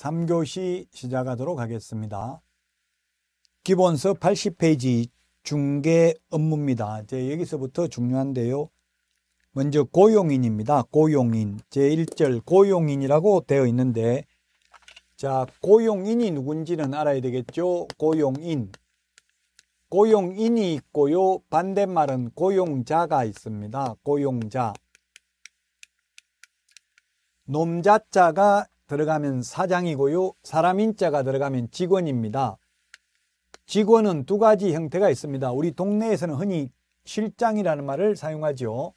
3교시 시작하도록 하겠습니다. 기본서 80페이지 중개 업무입니다. 이제 여기서부터 중요한데요. 먼저 고용인입니다. 고용인. 제1절 고용인이라고 되어 있는데 자, 고용인이 누군지는 알아야 되겠죠. 고용인. 고용인이 있고요. 반대말은 고용자가 있습니다. 고용자. 놈자자가 들어가면 사장이고요. 사람인자가 들어가면 직원입니다. 직원은 두 가지 형태가 있습니다. 우리 동네에서는 흔히 실장이라는 말을 사용하죠.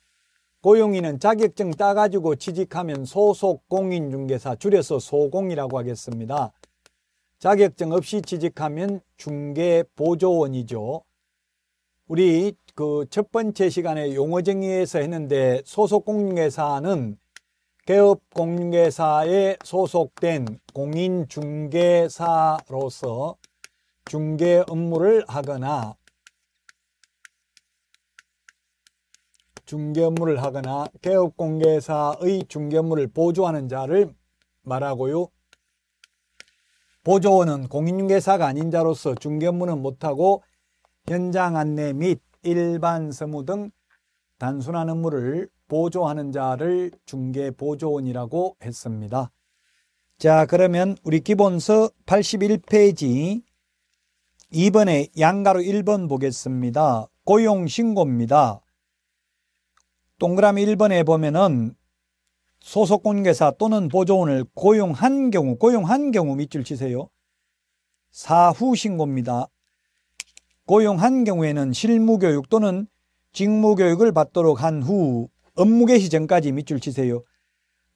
고용인은 자격증 따가지고 취직하면 소속 공인중개사 줄여서 소공이라고 하겠습니다. 자격증 없이 취직하면 중개보조원이죠. 우리 그 첫 번째 시간에 용어정의에서 했는데 소속공인회사는 개업공개사에 소속된 공인중개사로서 중개 업무를 하거나 중개 업무를 하거나 개업공개사의 중개 업무를 보조하는 자를 말하고요. 보조원은 공인중개사가 아닌 자로서 중개 업무는 못하고 현장 안내 및 일반 서무 등 단순한 업무를 보조하는 자를 중개 보조원이라고 했습니다. 자, 그러면 우리 기본서 81페이지 2번에 양가로 1번 보겠습니다. 고용신고입니다. 동그라미 1번에 보면은 소속공개사 또는 보조원을 고용한 경우, 고용한 경우 밑줄 치세요. 사후 신고입니다. 고용한 경우에는 실무교육 또는 직무교육을 받도록 한후 업무개시 전까지 밑줄 치세요.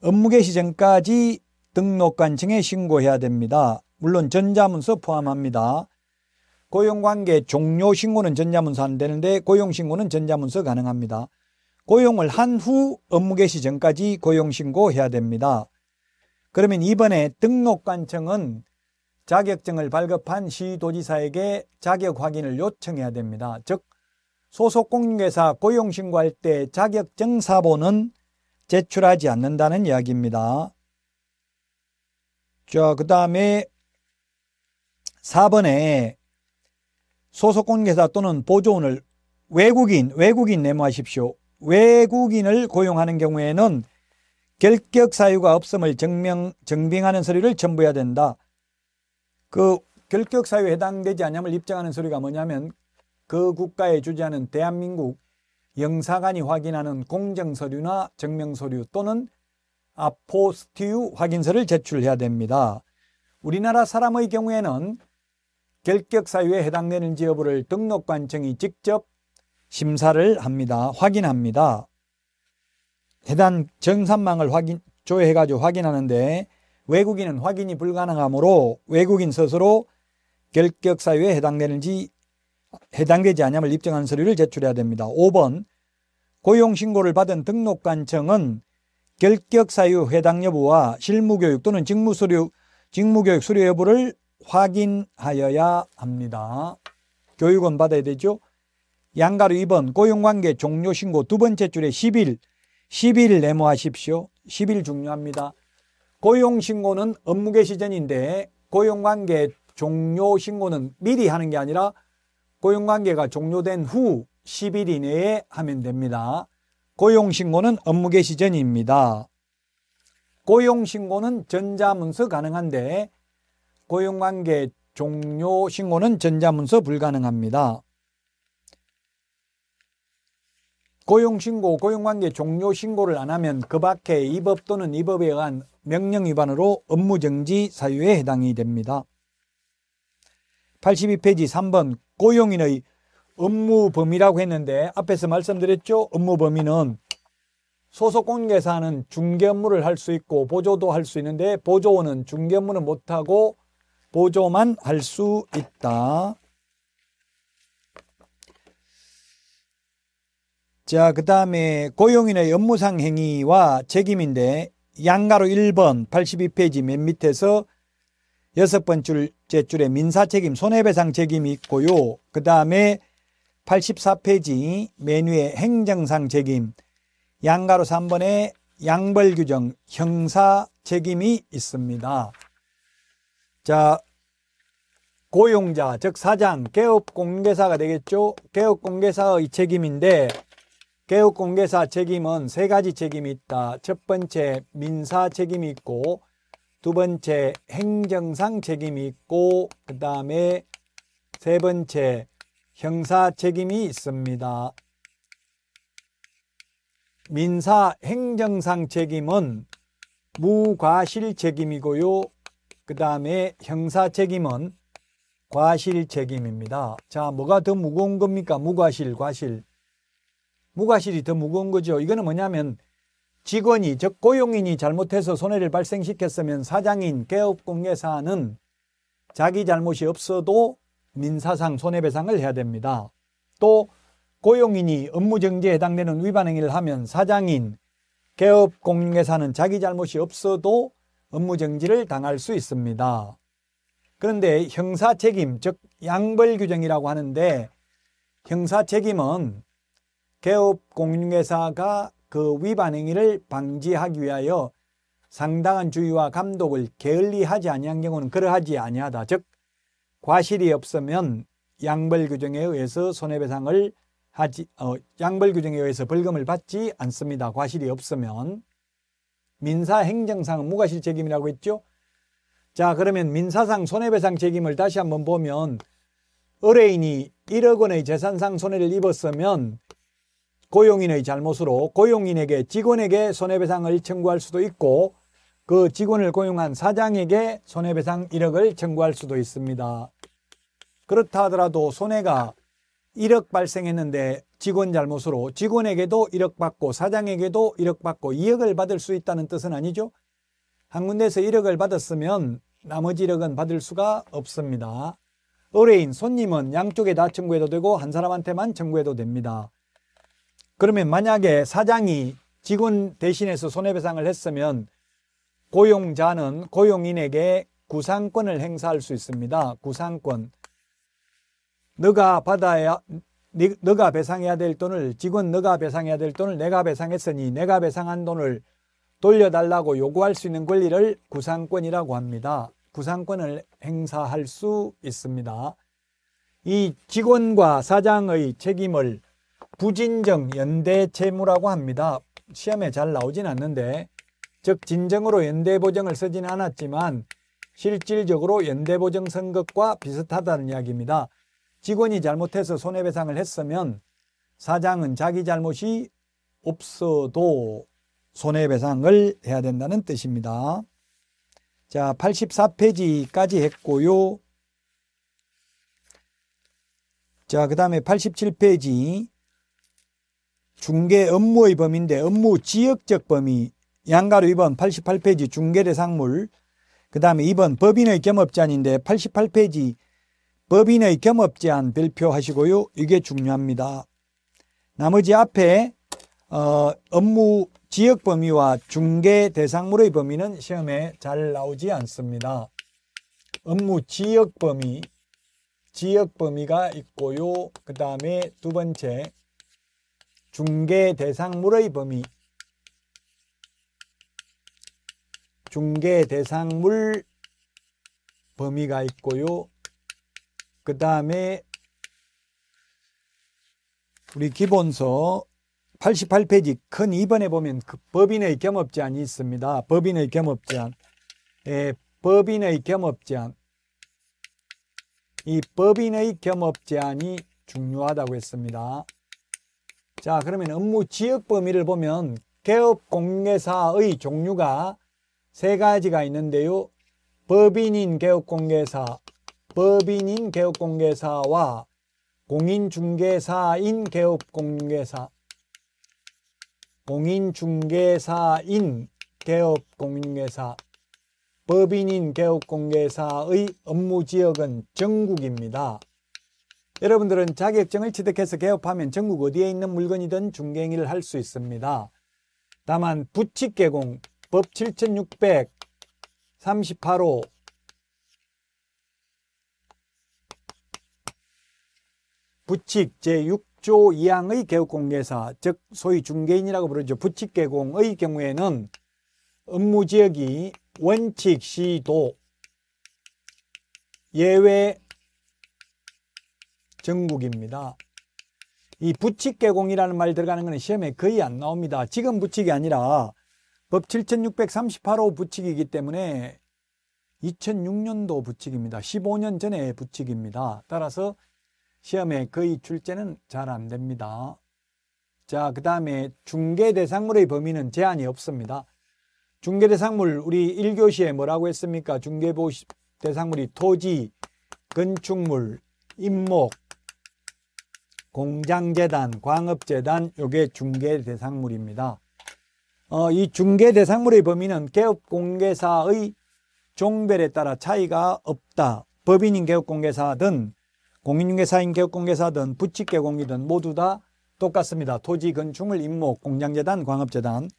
업무개시 전까지 등록관청에 신고해야 됩니다. 물론 전자문서 포함합니다. 고용관계 종료 신고는 전자문서 안 되는데 고용신고는 전자문서 가능합니다. 고용을 한 후 업무 개시 전까지 고용신고 해야 됩니다. 그러면 이번에 등록관청은 자격증을 발급한 시도지사에게 자격 확인을 요청해야 됩니다. 즉 소속 공인회사 고용신고할 때 자격증사본은 제출하지 않는다는 이야기입니다. 자, 그 다음에 4번에 소속 공인회사 또는 보조원을 외국인, 외국인 내모하십시오. 외국인을 고용하는 경우에는 결격 사유가 없음을 증명, 증빙하는 서류를 첨부해야 된다. 그 결격 사유에 해당되지 않음을 입증하는 서류가 뭐냐면 그 국가에 주재하는 대한민국 영사관이 확인하는 공정서류나 증명서류 또는 아포스티유 확인서를 제출해야 됩니다. 우리나라 사람의 경우에는 결격사유에 해당되는지 여부를 등록관청이 직접 심사를 합니다. 확인합니다. 해당 정산망을 확인, 조회해가지고 확인하는데 외국인은 확인이 불가능하므로 외국인 스스로 결격사유에 해당되는지 해당되지 않음을 입증하는 서류를 제출해야 됩니다. 5번 고용 신고를 받은 등록관청은 결격 사유 해당 여부와 실무교육 또는 직무수료 직무교육 수료 여부를 확인하여야 합니다. 교육은 받아야 되죠. 양가로 2번 고용관계 종료 신고 두 번째 줄에 10일 10일 메모하십시오. 10일 중요합니다. 고용 신고는 업무 개시 전인데 고용 관계 종료 신고는 미리 하는 게 아니라 고용관계가 종료된 후 10일 이내에 하면 됩니다. 고용신고는 업무 개시 전입니다. 고용신고는 전자문서 가능한데 고용관계 종료 신고는 전자문서 불가능합니다. 고용신고, 고용관계 종료 신고를 안 하면 그 밖에 이법 또는 이 법에 의한 명령 위반으로 업무정지 사유에 해당이 됩니다. 82페이지 3번 고용인의 업무 범위라고 했는데 앞에서 말씀드렸죠. 업무 범위는 소속 공개사는 중개 업무를 할 수 있고 보조도 할 수 있는데 보조원은 중개 업무는 못하고 보조만 할 수 있다. 자, 그 다음에 고용인의 업무상 행위와 책임인데 양가로 1번 82페이지 맨 밑에서 여섯 번째 줄에 민사 책임, 손해배상 책임이 있고요. 그 다음에 84페이지 메뉴에 행정상 책임, 양가로 3번에 양벌 규정, 형사 책임이 있습니다. 자, 고용자, 즉 사장, 개업 공개사가 되겠죠? 개업 공개사의 책임인데, 개업 공개사 책임은 세 가지 책임이 있다. 첫 번째, 민사 책임이 있고, 두 번째 행정상 책임이 있고 그 다음에 세 번째 형사 책임이 있습니다. 민사 행정상 책임은 무과실 책임이고요. 그 다음에 형사 책임은 과실 책임입니다. 자, 뭐가 더 무거운 겁니까? 무과실, 과실. 무과실이 더 무거운 거죠. 이거는 뭐냐면 직원이 즉 고용인이 잘못해서 손해를 발생시켰으면 사장인 개업공개사는 자기 잘못이 없어도 민사상 손해배상을 해야 됩니다. 또 고용인이 업무정지에 해당되는 위반행위를 하면 사장인 개업공개사는 자기 잘못이 없어도 업무정지를 당할 수 있습니다. 그런데 형사책임 즉 양벌규정이라고 하는데 형사책임은 개업공인회사가 그 위반 행위를 방지하기 위하여 상당한 주의와 감독을 게을리하지 아니한 경우는 그러하지 아니하다. 즉 과실이 없으면 양벌 규정에 의해서 손해배상을 하지 어, 양벌 규정에 의해서 벌금을 받지 않습니다. 과실이 없으면 민사 행정상은 무과실 책임이라고 했죠. 자 그러면 민사상 손해배상 책임을 다시 한번 보면 의뢰인이 1억 원의 재산상 손해를 입었으면 고용인의 잘못으로 고용인에게 직원에게 손해배상을 청구할 수도 있고 그 직원을 고용한 사장에게 손해배상 1억을 청구할 수도 있습니다. 그렇다 하더라도 손해가 1억 발생했는데 직원 잘못으로 직원에게도 1억 받고 사장에게도 1억 받고 2억을 받을 수 있다는 뜻은 아니죠. 한 군데에서 1억을 받았으면 나머지 1억은 받을 수가 없습니다. 의뢰인, 손님은 양쪽에 다 청구해도 되고 한 사람한테만 청구해도 됩니다. 그러면 만약에 사장이 직원 대신해서 손해배상을 했으면 고용자는 고용인에게 구상권을 행사할 수 있습니다. 구상권. 너가 받아야 너가 배상해야 될 돈을 직원 너가 배상해야 될 돈을 내가 배상했으니 내가 배상한 돈을 돌려달라고 요구할 수 있는 권리를 구상권이라고 합니다. 구상권을 행사할 수 있습니다. 이 직원과 사장의 책임을 부진정 연대 채무라고 합니다. 시험에 잘 나오진 않는데 즉 진정으로 연대 보정을 쓰진 않았지만 실질적으로 연대 보정 선급과 비슷하다는 이야기입니다. 직원이 잘못해서 손해배상을 했으면 사장은 자기 잘못이 없어도 손해배상을 해야 된다는 뜻입니다. 자, 84페이지까지 했고요. 자, 그 다음에 87페이지 중개 업무의 범위인데 업무 지역적 범위 양가로 2번 88페이지 중개대상물 그 다음에 2번 법인의 겸업제한인데 88페이지 법인의 겸업제한 별표하시고요. 이게 중요합니다. 나머지 앞에 어, 업무 지역 범위와 중개 대상물의 범위는 시험에 잘 나오지 않습니다. 업무 지역 범위, 지역 범위가 있고요. 그 다음에 두 번째 중개 대상물의 범위 중개 대상물 범위가 있고요. 그 다음에 우리 기본서 88페이지 큰 2번에 보면 그 법인의 겸업제한이 있습니다. 법인의 겸업제한. 예, 법인의 겸업제한. 이 법인의 겸업제한이 중요하다고 했습니다. 자 그러면 업무 지역 범위를 보면 개업 공개사의 종류가 세 가지가 있는데요. 법인인 개업공개사, 법인인 개업공개사와 공인중개사인 개업공개사, 공인중개사인 개업공개사, 법인인 개업공개사의 업무지역은 전국입니다. 여러분들은 자격증을 취득해서 개업하면 전국 어디에 있는 물건이든 중개행위를 할 수 있습니다. 다만 부칙개공 법 7638호 부칙 제6조 2항의 개업공개사 즉 소위 중개인이라고 부르죠. 부칙개공의 경우에는 업무지역이 원칙 시도 예외 정국입니다. 이 부칙 개공이라는 말 들어가는 것은 시험에 거의 안 나옵니다. 지금 부칙이 아니라 법 7638호 부칙이기 때문에 2006년도 부칙입니다. 15년 전에 부칙입니다. 따라서 시험에 거의 출제는 잘 안 됩니다. 자, 그 다음에 중개대상물의 범위는 제한이 없습니다. 중개대상물 우리 1교시에 뭐라고 했습니까? 중개대상물이 토지, 건축물, 임목, 공장재단, 광업재단 요게 중개 대상물입니다. 어, 이 중개 대상물의 범위는 개업공개사의 종별에 따라 차이가 없다. 법인인 개업공개사든 공인중개사인 개업공개사든 부칙개공이든 모두 다 똑같습니다. 토지, 건축물, 임목, 공장재단, 광업재단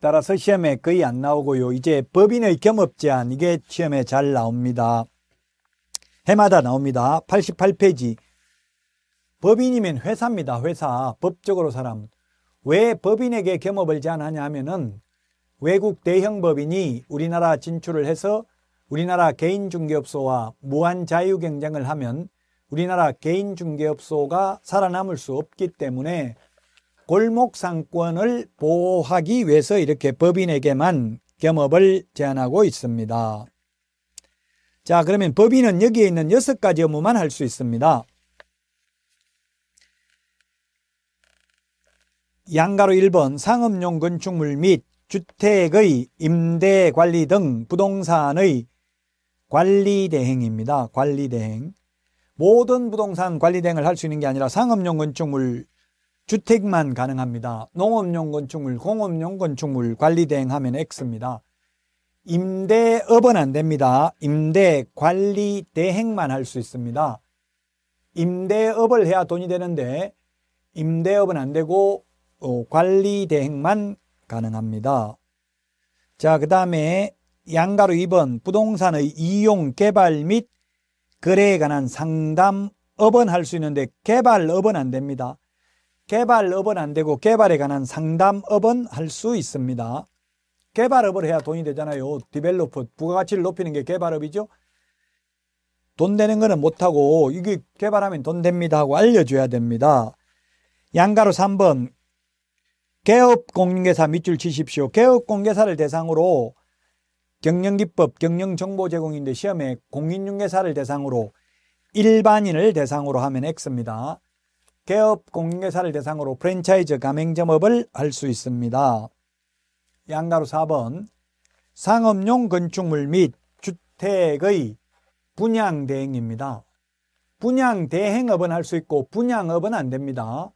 따라서 시험에 거의 안 나오고요. 이제 법인의 겸업 제한 이게 시험에 잘 나옵니다. 해마다 나옵니다. 88페이지. 법인이면 회사입니다. 회사. 법적으로 사람. 왜 법인에게 겸업을 제한하냐 하면은 외국 대형 법인이 우리나라 진출을 해서 우리나라 개인중개업소와 무한 자유경쟁을 하면 우리나라 개인중개업소가 살아남을 수 없기 때문에 골목상권을 보호하기 위해서 이렇게 법인에게만 겸업을 제한하고 있습니다. 자, 그러면 법인은 여기에 있는 여섯 가지 업무만 할 수 있습니다. 양가로 1번 상업용 건축물 및 주택의 임대 관리 등 부동산의 관리 대행입니다. 관리 대행. 모든 부동산 관리 대행을 할 수 있는 게 아니라 상업용 건축물 주택만 가능합니다. 농업용 건축물, 공업용 건축물 관리 대행 하면 X입니다. 임대업은 안 됩니다. 임대 관리 대행만 할 수 있습니다. 임대업을 해야 돈이 되는데 임대업은 안 되고 어, 관리 대행만 가능합니다. 자, 그 다음에 양가로 2번 부동산의 이용 개발 및 거래에 관한 상담업은 할 수 있는데 개발업은 안 됩니다. 개발업은 안 되고 개발에 관한 상담업은 할 수 있습니다. 개발업을 해야 돈이 되잖아요. 디벨로퍼 부가가치를 높이는 게 개발업이죠. 돈 되는 거는 못하고 이게 개발하면 돈 됩니다 하고 알려줘야 됩니다. 양가로 3번 개업공인계사 밑줄 치십시오. 개업공개사를 대상으로 경영기법, 경영정보제공인데 시험에 공인중개사를 대상으로 일반인을 대상으로 하면 X입니다. 개업공개사를 대상으로 프랜차이즈 가맹점업을 할 수 있습니다. 양가로 4번 상업용 건축물 및 주택의 분양 대행입니다. 분양 대행업은 할 수 있고 분양업은 안 됩니다.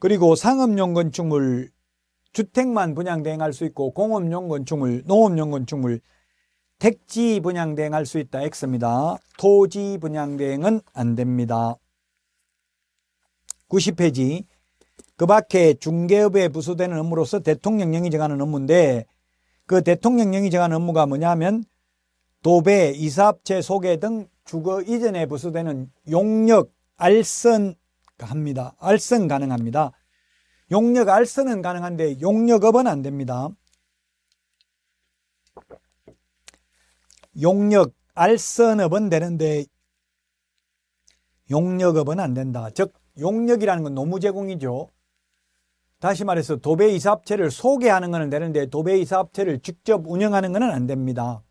그리고 상업용 건축물 주택만 분양 대행할 수 있고 공업용 건축물, 농업용 건축물 택지 분양 대행할 수 있다 X입니다. 토지 분양 대행은 안 됩니다. 90페이지 그 밖에 중개업에 부수되는 업무로서 대통령령이 정하는 업무인데 그 대통령령이 정하는 업무가 뭐냐면 도배, 이사업체 소개 등 주거 이전에 부수되는 용역, 알선 합니다. 알선 가능합니다. 용역 알선은 가능한데 용역업은 안 됩니다. 용역 알선업은 되는데 용역업은 안 된다. 즉 용역이라는 건 노무 제공이죠. 다시 말해서 도배 이사업체를 소개하는 것은 되는데 도배 이사업체를 직접 운영하는 것은 안 됩니다.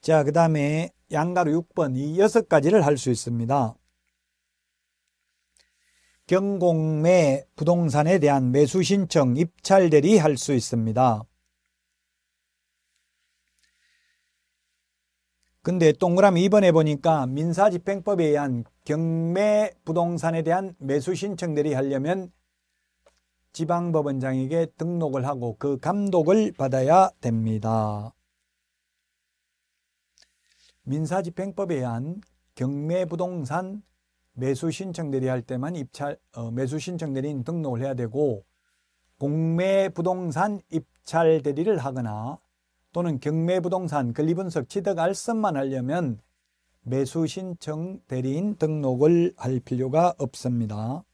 자, 그 다음에 양가로 6번 이 여섯 가지를 할 수 있습니다. 경공매 부동산에 대한 매수 신청 입찰 대리 할 수 있습니다. 근데 동그라미 2번 에보니까 민사집행법에 의한 경매 부동산에 대한 매수 신청들이 하려면 지방법원장에게 등록을 하고 그 감독을 받아야 됩니다. 민사집행법에 의한 경매 부동산 매수 신청들이 할 때만 입찰 어, 매수 신청 대리 등록을 해야 되고 공매 부동산 입찰 대리를 하거나 또는 경매부동산 권리분석 취득 알선만 하려면 매수신청 대리인 등록을 할 필요가 없습니다.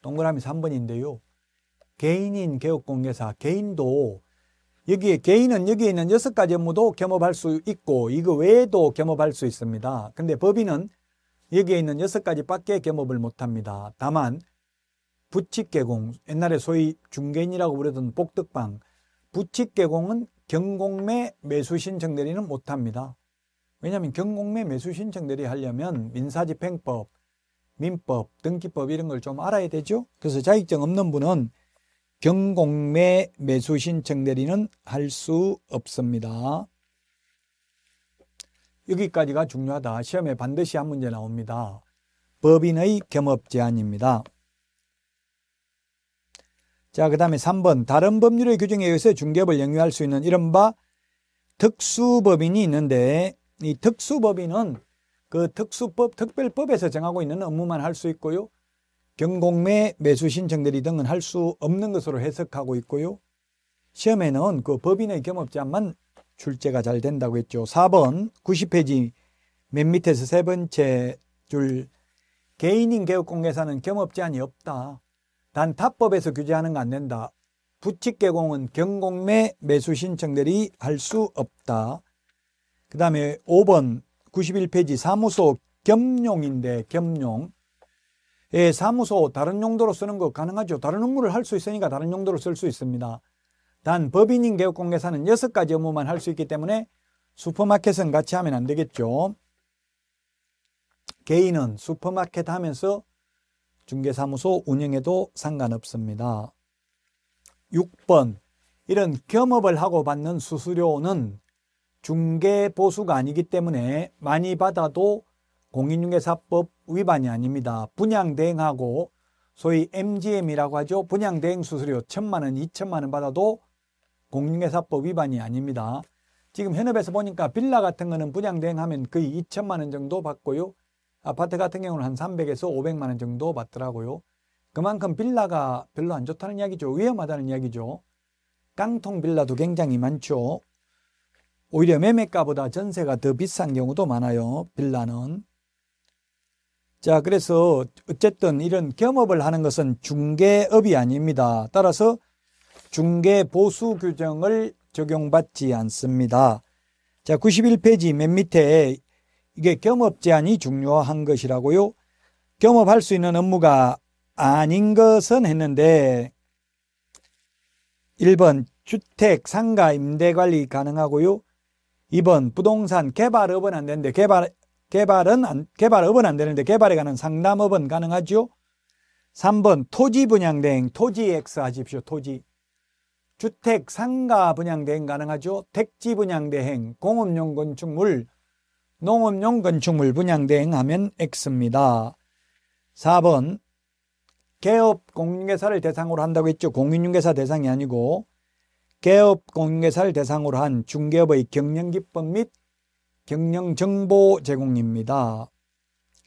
동그라미 3번인데요. 개인인 개업공개사 개인도 여기에 개인은 여기에 있는 6 가지 업무도 겸업할 수 있고 이거 외에도 겸업할 수 있습니다. 근데 법인은 여기에 있는 6 가지 밖에 겸업을 못합니다. 다만 부칙 개공, 옛날에 소위 중개인이라고 부르던 복덕방 부칙개공은 경공매 매수신 청대리는 못합니다. 왜냐하면 경공매 매수신 청대리 하려면 민사집행법, 민법, 등기법 이런 걸 좀 알아야 되죠. 그래서 자격증 없는 분은 경공매 매수신 청대리는할 수 없습니다. 여기까지가 중요하다. 시험에 반드시 한 문제 나옵니다. 법인의 겸업 제한입니다. 자, 그 다음에 3번. 다른 법률의 규정에 의해서 중개업을 영유할 수 있는 이른바 특수법인이 있는데 이 특수법인은 그 특수법, 특별법에서 정하고 있는 업무만 할 수 있고요. 경공매, 매수 신청 들이 등은 할 수 없는 것으로 해석하고 있고요. 시험에는 그 법인의 경업자만 출제가 잘 된다고 했죠. 4번 90페이지 맨 밑에서 세 번째 줄 개인인 개업공개사는 경업제한이 없다. 단타법에서 규제하는 거 안 된다. 부칙 개공은 경공매 매수 신청 들이할 수 없다. 그 다음에 5번 91페이지 사무소 겸용인데 겸용. 예, 사무소 다른 용도로 쓰는 거 가능하죠. 다른 업무를 할 수 있으니까 다른 용도로 쓸 수 있습니다. 단 법인인 개업공개사는 6가지 업무만 할 수 있기 때문에 슈퍼마켓은 같이 하면 안 되겠죠. 개인은 슈퍼마켓 하면서 중개사무소 운영에도 상관없습니다. 6번 이런 겸업을 하고 받는 수수료는 중개보수가 아니기 때문에 많이 받아도 공인중개사법 위반이 아닙니다. 분양대행하고 소위 MGM이라고 하죠. 분양대행 수수료 천만 원, 이천만 원 받아도 공인중개사법 위반이 아닙니다. 지금 현업에서 보니까 빌라 같은 거는 분양대행하면 거의 2천만원 정도 받고요. 아파트 같은 경우는 한 300에서 500만 원 정도 받더라고요. 그만큼 빌라가 별로 안 좋다는 이야기죠. 위험하다는 이야기죠. 깡통 빌라도 굉장히 많죠. 오히려 매매가보다 전세가 더 비싼 경우도 많아요. 빌라는. 자, 그래서 어쨌든 이런 겸업을 하는 것은 중개업이 아닙니다. 따라서 중개 보수 규정을 적용받지 않습니다. 자, 91페이지 맨 밑에 이게 겸업 제한이 중요한 것이라고요. 겸업할 수 있는 업무가 아닌 것은 했는데 1번 주택, 상가, 임대 관리 가능하고요. 2번 부동산 개발업은 안 되는데 개발 개발은 안, 개발업은 안 되는데 개발에 관한 상담업은 가능하죠. 3번 토지 분양 대행 토지 X 하십시오. 토지 주택 상가 분양 대행 가능하죠. 택지 분양 대행 공업용 건축물 농업용 건축물 분양 대행하면 X입니다. 4번 개업 공인중개사를 대상으로 한다고 했죠. 공인중개사 대상이 아니고 개업 공인중개사를 대상으로 한 중개업의 경영기법 및 경영정보 제공입니다.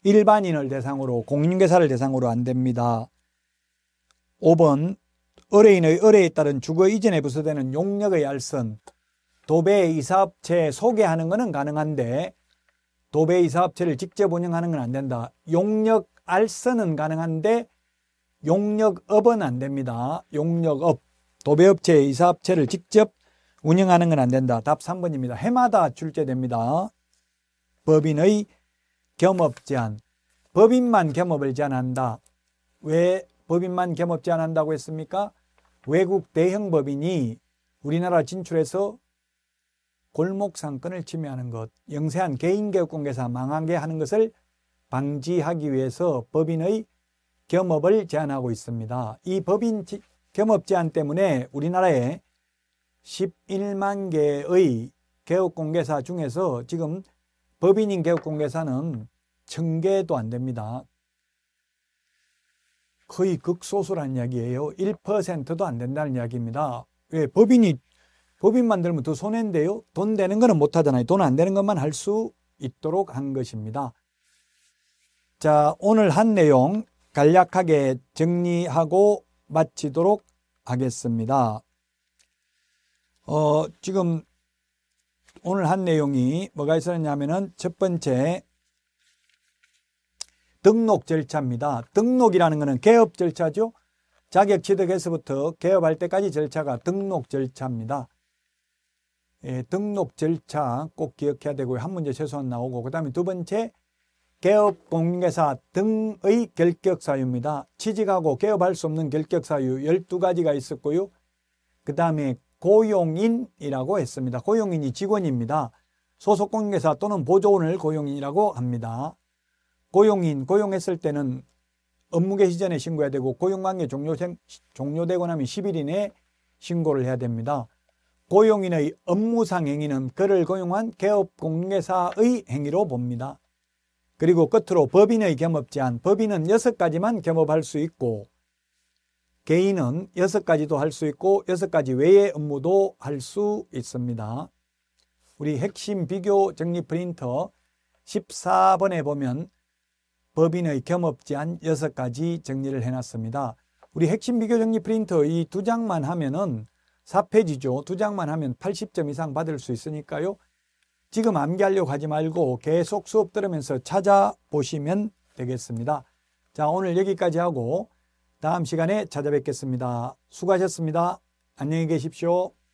일반인을 대상으로 공인중개사를 대상으로 안 됩니다. 5번 의뢰인의 의뢰에 따른 주거 이전에 부서되는 용역의 알선 도배 이사업체 소개하는 것은 가능한데 도배 이사업체를 직접 운영하는 건 안 된다. 용역 알선은 가능한데 용역업은 안 됩니다. 용역업, 도배업체 이사업체를 직접 운영하는 건 안 된다. 답 3번입니다. 해마다 출제됩니다. 법인의 겸업 제한. 법인만 겸업을 제한한다. 왜 법인만 겸업 제한한다고 했습니까? 외국 대형 법인이 우리나라 진출해서 골목 상권을 침해하는 것, 영세한 개인 개육 공개사 망하게 하는 것을 방지하기 위해서 법인의 겸업을 제한하고 있습니다. 이 법인 겸업 제한 때문에 우리나라에 11만 개의 개업공개사 중에서 지금 법인인 개업공개사는 1000개도 안 됩니다. 거의 극소수란 이야기예요. 1%도 안 된다는 이야기입니다. 왜 법인이 법인 만들면 더 손해인데요. 돈 되는 거는 못하잖아요. 돈 안 되는 것만 할 수 있도록 한 것입니다. 자, 오늘 한 내용 간략하게 정리하고 마치도록 하겠습니다. 어, 지금 오늘 한 내용이 뭐가 있었냐면은 첫 번째 등록 절차입니다. 등록이라는 것은 개업 절차죠. 자격 취득에서부터 개업할 때까지 절차가 등록 절차입니다. 예, 등록 절차 꼭 기억해야 되고요. 한 문제 최소한 나오고 그 다음에 두 번째 개업 공개사 등의 결격 사유입니다. 취직하고 개업할 수 없는 결격 사유 12가지가 있었고요. 그 다음에 고용인이라고 했습니다. 고용인이 직원입니다. 소속 공개사 또는 보조원을 고용인이라고 합니다. 고용인, 고용했을 때는 업무개시 전에 신고해야 되고 고용관계 종료, 되고 나면 10일 이내에 신고를 해야 됩니다. 고용인의 업무상 행위는 그를 고용한 개업공개사의 행위로 봅니다. 그리고 끝으로 법인의 겸업 제한, 법인은 6가지만 겸업할 수 있고 개인은 6가지도 할 수 있고 6가지 외의 업무도 할 수 있습니다. 우리 핵심 비교 정리 프린터 14번에 보면 법인의 겸업 제한 6가지 정리를 해놨습니다. 우리 핵심 비교 정리 프린터 이 두 장만 하면은 4페이지죠. 두 장만 하면 80점 이상 받을 수 있으니까요. 지금 암기하려고 하지 말고 계속 수업 들으면서 찾아보시면 되겠습니다. 자, 오늘 여기까지 하고 다음 시간에 찾아뵙겠습니다. 수고하셨습니다. 안녕히 계십시오.